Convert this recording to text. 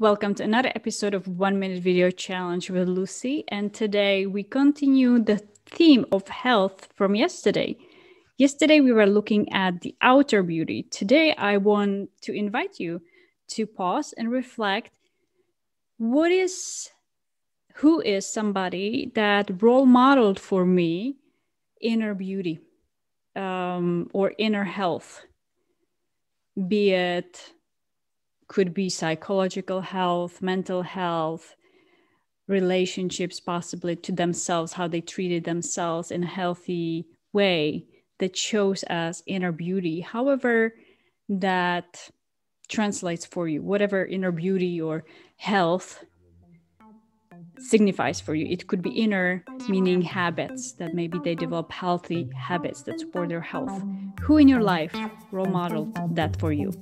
Welcome to another episode of One Minute Video Challenge with Lucy. And today we continue the theme of health from yesterday. Yesterday we were looking at the outer beauty. Today I want to invite you to pause and reflect what is who is somebody that role modeled for me inner beauty um, or inner health, be it could be psychological health, mental health, relationships, possibly to themselves, how they treated themselves in a healthy way that shows us inner beauty, however that translates for you, whatever inner beauty or health signifies for you. It could be inner, meaning habits that maybe they develop healthy habits that support their health. Who in your life role modeled that for you?